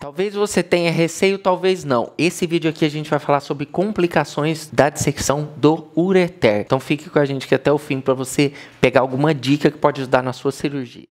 Talvez você tenha receio, talvez não. Esse vídeo aqui a gente vai falar sobre complicações da dissecção do ureter. Então fique com a gente aqui até o fim para você pegar alguma dica que pode ajudar na sua cirurgia.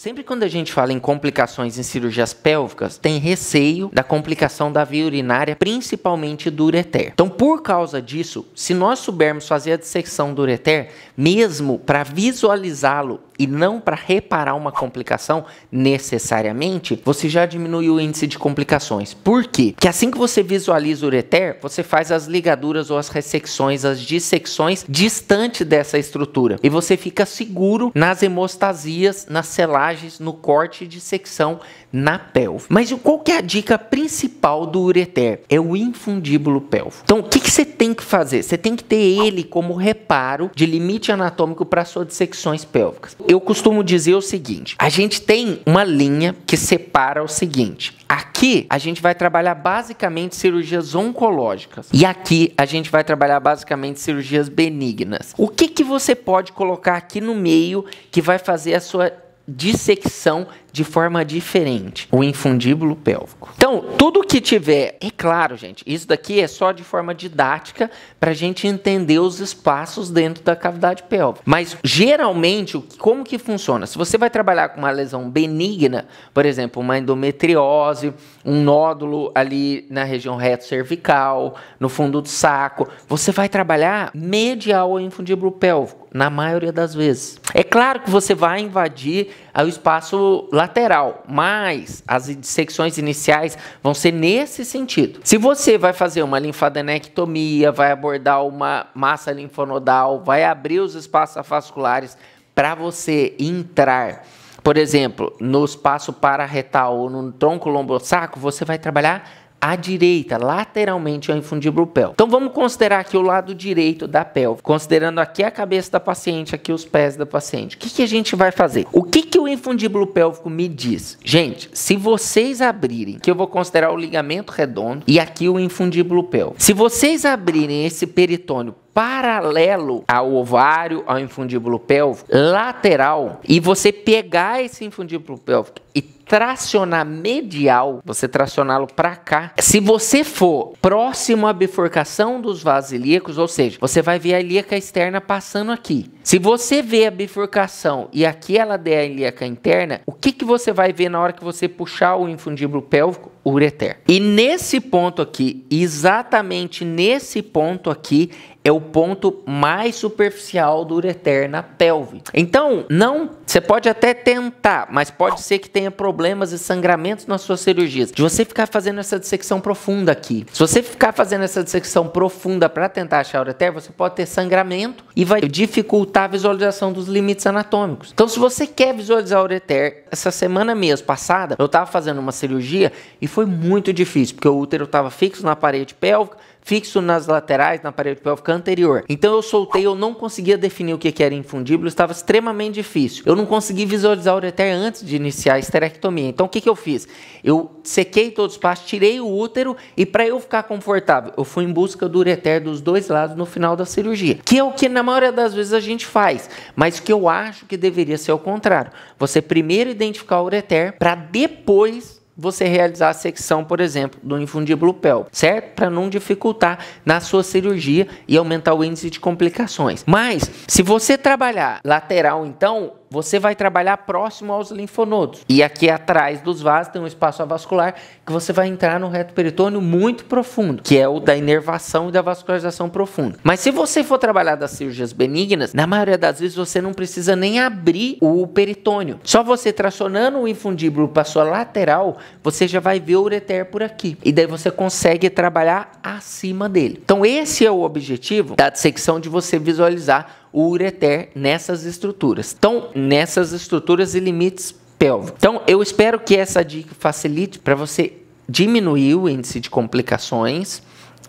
Sempre quando a gente fala em complicações em cirurgias pélvicas, tem receio da complicação da via urinária, principalmente do ureter. Então, por causa disso, se nós soubermos fazer a dissecção do ureter, mesmo para visualizá-lo e não para reparar uma complicação necessariamente, você já diminui o índice de complicações. Por quê? Porque assim que você visualiza o ureter, você faz as ligaduras ou as ressecções, as dissecções distante dessa estrutura e você fica seguro nas hemostasias, nas celagens vantagens no corte de secção na pelve. Mas qual que é a dica principal do ureter? É o infundíbulo pélvico. Então, o que, você tem que fazer? Você tem que ter ele como reparo de limite anatômico para suas secções pélvicas. Eu costumo dizer o seguinte, a gente tem uma linha que separa o seguinte, aqui a gente vai trabalhar basicamente cirurgias oncológicas e aqui a gente vai trabalhar basicamente cirurgias benignas. O que, que você pode colocar aqui no meio que vai fazer a sua dissecção de forma diferente, o infundíbulo pélvico. Então, tudo que tiver, é claro, gente, isso daqui é só de forma didática para a gente entender os espaços dentro da cavidade pélvica. Mas geralmente, como que funciona? Se você vai trabalhar com uma lesão benigna, por exemplo, uma endometriose, um nódulo ali na região reto cervical, no fundo do saco, você vai trabalhar medial ou infundíbulo pélvico na maioria das vezes. É claro que você vai invadir o espaço lateral, mas as dissecções iniciais vão ser nesse sentido. Se você vai fazer uma linfadenectomia, vai abordar uma massa linfonodal, vai abrir os espaços vasculares para você entrar por exemplo, no espaço pararretal ou no tronco lombosaco, você vai trabalhar à direita, lateralmente ao infundíbulo pélvico. Então vamos considerar aqui o lado direito da pelve, considerando aqui a cabeça da paciente, aqui os pés da paciente. O que, que a gente vai fazer? O que, que o infundíbulo pélvico me diz? Gente, se vocês abrirem, que eu vou considerar o ligamento redondo e aqui o infundíbulo pélvico. Se vocês abrirem esse peritônio paralelo ao ovário, ao infundíbulo pélvico, lateral, e você pegar esse infundíbulo pélvico e tracionar medial, você tracioná-lo para cá. Se você for próximo à bifurcação dos vasos ilíacos, ou seja, você vai ver a ilíaca externa passando aqui. Se você vê a bifurcação e aqui ela der a ilíaca interna, o que, que você vai ver na hora que você puxar o infundíbulo pélvico? ureter. E nesse ponto aqui, exatamente nesse ponto aqui, é o ponto mais superficial do ureter na pelve. Então, não, você pode até tentar, mas pode ser que tenha problemas e sangramentos nas suas cirurgias. De você ficar fazendo essa dissecção profunda aqui. Se você ficar fazendo essa dissecção profunda para tentar achar o ureter, você pode ter sangramento e vai dificultar a visualização dos limites anatômicos. Então, se você quer visualizar o ureter, essa semana mesmo passada, eu estava fazendo uma cirurgia e foi muito difícil, porque o útero estava fixo na parede pélvica, fixo nas laterais, na parede pélvica anterior. Então eu soltei, eu não conseguia definir o que, era infundíbulo, estava extremamente difícil. Eu não consegui visualizar o ureter antes de iniciar a esterectomia. Então o que, que eu fiz? Eu sequei todos os passos, tirei o útero e para eu ficar confortável, eu fui em busca do ureter dos dois lados no final da cirurgia, que é o que na maioria das vezes a gente faz, mas que eu acho que deveria ser o contrário. Você primeiro identificar o ureter para depois você realizar a secção, por exemplo, do infundíbulo pélvico, certo? Para não dificultar na sua cirurgia e aumentar o índice de complicações. Mas, se você trabalhar lateral, então, você vai trabalhar próximo aos linfonodos. E aqui atrás dos vasos tem um espaço avascular que você vai entrar no reto peritônio muito profundo, que é o da inervação e da vascularização profunda. Mas se você for trabalhar das cirurgias benignas, na maioria das vezes você não precisa nem abrir o peritônio. Só você tracionando o infundíbulo para sua lateral, você já vai ver o ureter por aqui. E daí você consegue trabalhar acima dele. Então esse é o objetivo da dissecção de você visualizar o ureter nessas estruturas. Então, nessas estruturas e limites pélvicos. Então, eu espero que essa dica facilite para você diminuir o índice de complicações.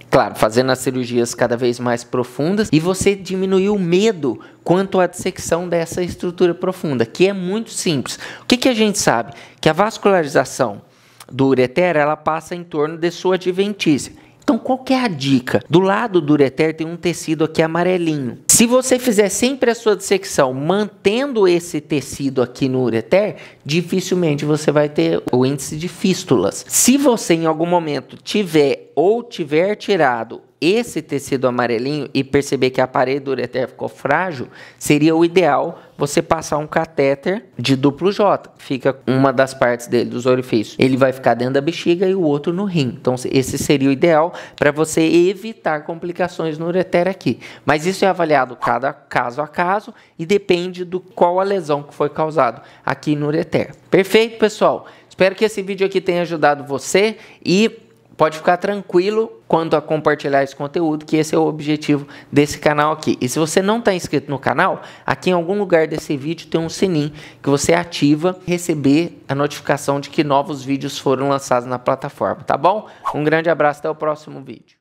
Claro, fazendo as cirurgias cada vez mais profundas e você diminuir o medo quanto à dissecção dessa estrutura profunda, que é muito simples. O que, que a gente sabe? Que a vascularização do ureter ela passa em torno de sua adventícia. Então qual é a dica? Do lado do ureter tem um tecido aqui amarelinho. Se você fizer sempre a sua dissecção mantendo esse tecido aqui no ureter, dificilmente você vai ter o índice de fístulas. Se você em algum momento tiver ou tiver tirado esse tecido amarelinho e perceber que a parede do ureter ficou frágil, seria o ideal você passar um catéter de duplo J. Fica uma das partes dele, dos orifícios. Ele vai ficar dentro da bexiga e o outro no rim. Então, esse seria o ideal para você evitar complicações no ureter aqui. Mas isso é avaliado cada caso a caso e depende do qual a lesão que foi causada aqui no ureter. Perfeito, pessoal? Espero que esse vídeo aqui tenha ajudado você e pode ficar tranquilo quanto a compartilhar esse conteúdo, que esse é o objetivo desse canal aqui. E se você não está inscrito no canal, aqui em algum lugar desse vídeo tem um sininho que você ativa receber a notificação de que novos vídeos foram lançados na plataforma, tá bom? Um grande abraço, até o próximo vídeo.